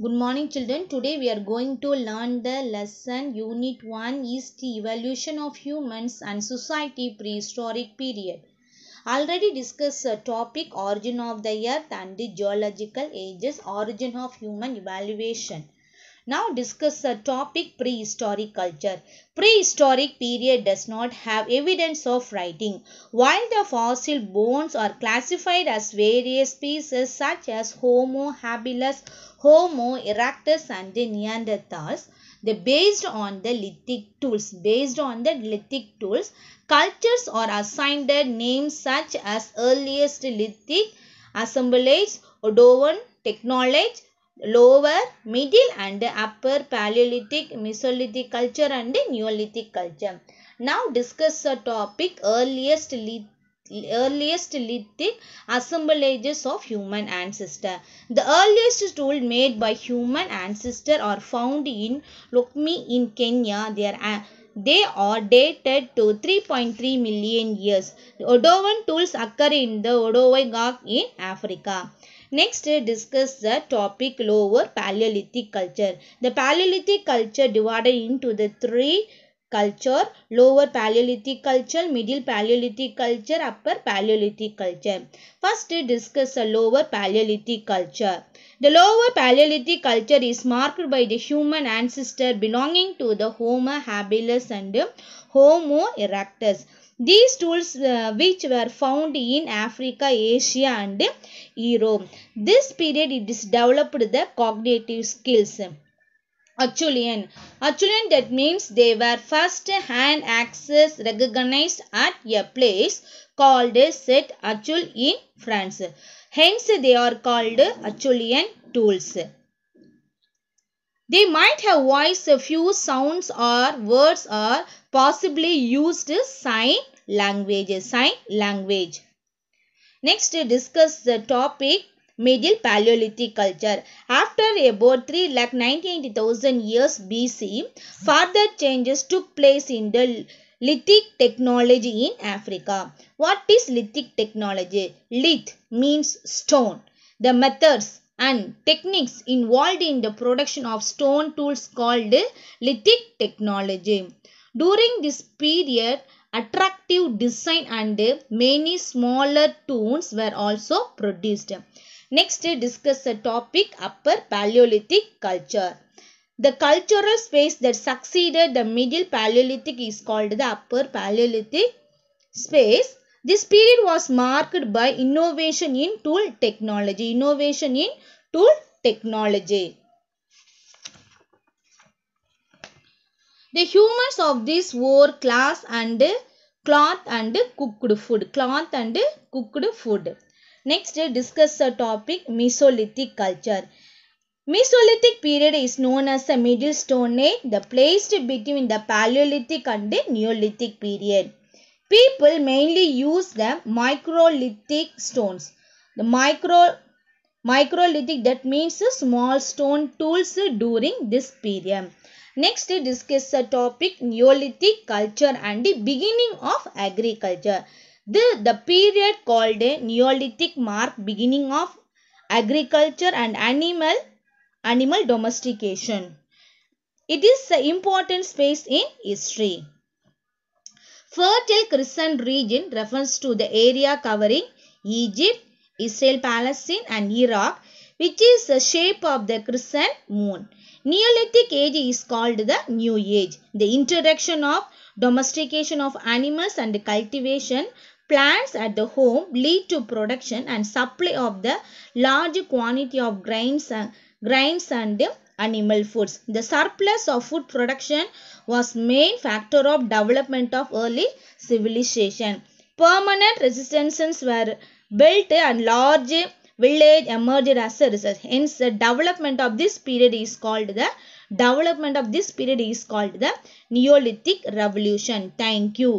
Good morning children. Today we are going to learn the lesson unit 1 is the evolution of humans and society prehistoric period. Already discussed the topic origin of the earth and the geological ages origin of human evaluation. Now discuss the topic prehistoric culture. Prehistoric period does not have evidence of writing. While the fossil bones are classified as various species such as Homo habilis, Homo erectus and Neanderthals, they based on the lithic tools based on the lithic tools cultures are assigned names such as earliest lithic assemblage odovan technology lower, middle and upper Paleolithic, Mesolithic culture and Neolithic culture. Now discuss the topic earliest lithic earliest lithic assemblages of human ancestor. The earliest tool made by human ancestor are found in Lokmi in Kenya. They are, uh, they are dated to 3.3 million years. The Odovan tools occur in the Odowai Gag in Africa. Next, uh, discuss the topic lower Paleolithic culture. The Paleolithic culture divided into the three culture lower paleolithic culture middle paleolithic culture upper paleolithic culture first uh, discuss the lower paleolithic culture the lower paleolithic culture is marked by the human ancestor belonging to the homo habilis and homo erectus these tools uh, which were found in Africa, Asia and Europe. This period it is developed the cognitive skills. Acheulean. Acheulean that means they were first hand access recognized at a place called Set Achul in France. Hence they are called Acheulean tools. They might have voiced a few sounds or words or possibly used sign languages, sign language. Next, discuss the topic Middle Paleolithic culture. After about 3 lakh 3,98,000 years BC, further changes took place in the lithic technology in Africa. What is lithic technology? Lith means stone. The methods and techniques involved in the production of stone tools called lithic technology. During this period, attractive design and many smaller tools were also produced. Next, discuss the topic Upper Paleolithic Culture. The cultural space that succeeded the Middle Paleolithic is called the Upper Paleolithic space this period was marked by innovation in tool technology. Innovation in tool technology. The humors of this wore class and cloth and cooked food. Cloth and cooked food. Next, discuss the topic Mesolithic culture. Mesolithic period is known as the Middle Stone Age, the placed between the Paleolithic and the Neolithic period. People mainly use the microlithic stones. The micro microlithic that means small stone tools during this period. Next discuss the topic Neolithic culture and the beginning of agriculture. The, the period called the Neolithic mark beginning of agriculture and animal animal domestication. It is an important space in history. Fertile crescent region refers to the area covering Egypt, Israel, Palestine and Iraq which is the shape of the crescent moon. Neolithic age is called the new age. The introduction of domestication of animals and cultivation plants at the home lead to production and supply of the large quantity of grains and, grains and animal foods. The surplus of food production was main factor of development of early civilization. Permanent residences were built and large village emerged as a result. Hence, the development of this period is called the development of this period is called the Neolithic Revolution. Thank you.